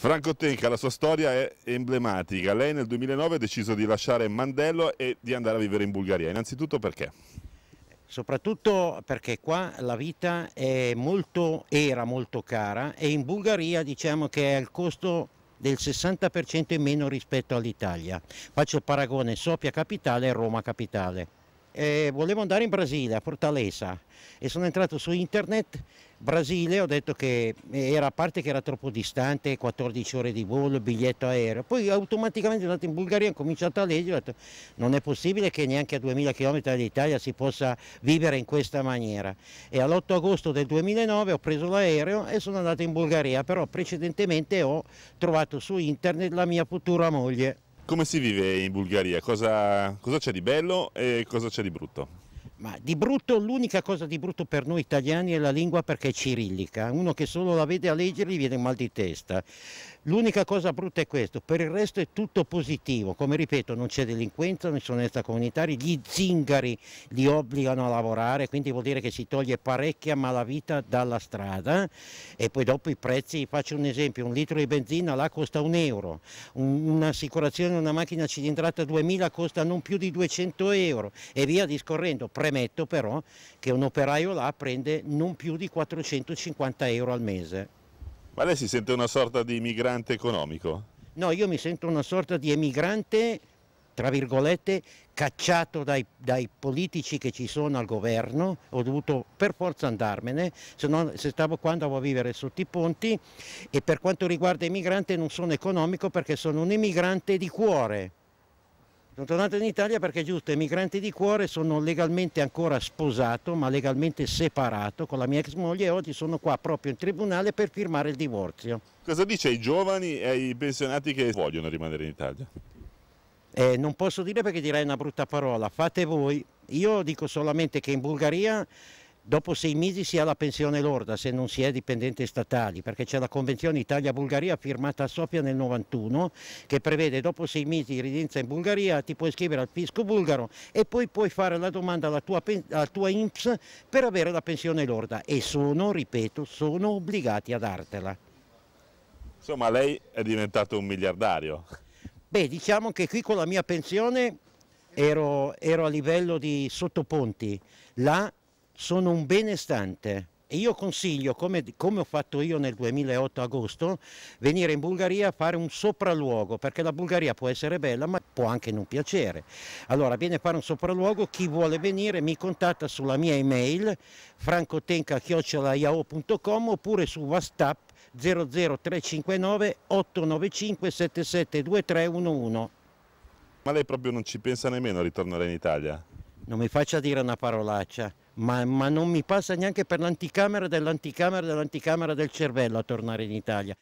Franco Tenca, la sua storia è emblematica. Lei nel 2009 ha deciso di lasciare Mandello e di andare a vivere in Bulgaria. Innanzitutto perché? Soprattutto perché qua la vita molto, era molto cara e in Bulgaria diciamo che è al costo del 60% in meno rispetto all'Italia. Faccio il paragone Sofia capitale e Roma capitale eh, volevo andare in Brasile, a Fortaleza, e sono entrato su internet, Brasile, ho detto che era a parte che era troppo distante, 14 ore di volo, biglietto aereo, poi automaticamente sono andato in Bulgaria, ho cominciato a leggere, ho detto non è possibile che neanche a 2000 km dall'Italia si possa vivere in questa maniera. E all'8 agosto del 2009 ho preso l'aereo e sono andato in Bulgaria, però precedentemente ho trovato su internet la mia futura moglie. Come si vive in Bulgaria? Cosa, c'è di bello e cosa c'è di brutto? Ma di brutto, l'unica cosa di brutto per noi italiani è la lingua perché è cirillica, uno che solo la vede a leggere gli viene mal di testa. L'unica cosa brutta è questo, per il resto è tutto positivo, come ripeto non c'è delinquenza, non ci sono extracomunitari, gli zingari li obbligano a lavorare, quindi vuol dire che si toglie parecchia malavita dalla strada e poi dopo i prezzi, faccio un esempio, un litro di benzina là costa un euro, un'assicurazione una macchina cilindrata 2000 costa non più di 200 euro e via discorrendo, premetto però che un operaio là prende non più di 450 euro al mese. Ma lei si sente una sorta di migrante economico? No, io mi sento una sorta di emigrante, tra virgolette, cacciato dai, dai politici che ci sono al governo, ho dovuto per forza andarmene, se, no, se stavo qua andavo a vivere sotto i ponti e per quanto riguarda emigrante non sono economico perché sono un emigrante di cuore sono tornato in Italia perché giusto, emigrante di cuore, sono legalmente ancora sposato, ma legalmente separato con la mia ex moglie e oggi sono qua proprio in tribunale per firmare il divorzio. Cosa dice ai giovani e ai pensionati che vogliono rimanere in Italia? Eh, non posso dire perché direi una brutta parola, fate voi. Io dico solamente che in Bulgaria dopo sei mesi si ha la pensione lorda se non si è dipendente statali, perché c'è la Convenzione Italia-Bulgaria firmata a Sofia nel 91 che prevede dopo sei mesi di residenza in Bulgaria ti puoi iscrivere al fisco bulgaro e poi puoi fare la domanda alla tua, alla tua INPS per avere la pensione lorda e sono, ripeto, sono obbligati a dartela. Insomma, lei è diventato un miliardario. Beh, diciamo che qui con la mia pensione ero, ero a livello di sottoponti, là sono un benestante. E io consiglio, come, come, ho fatto io nel 2008 agosto, venire in Bulgaria a fare un sopralluogo, perché la Bulgaria può essere bella ma può anche non piacere. Allora viene a fare un sopralluogo, chi vuole venire mi contatta sulla mia email francotenca.yahoo.com oppure su WhatsApp 00359 895 772311. Ma lei proprio non ci pensa nemmeno a ritornare in Italia? Non mi faccia dire una parolaccia ma, ma non mi passa neanche per l'anticamera dell'anticamera dell'anticamera del cervello a tornare in Italia.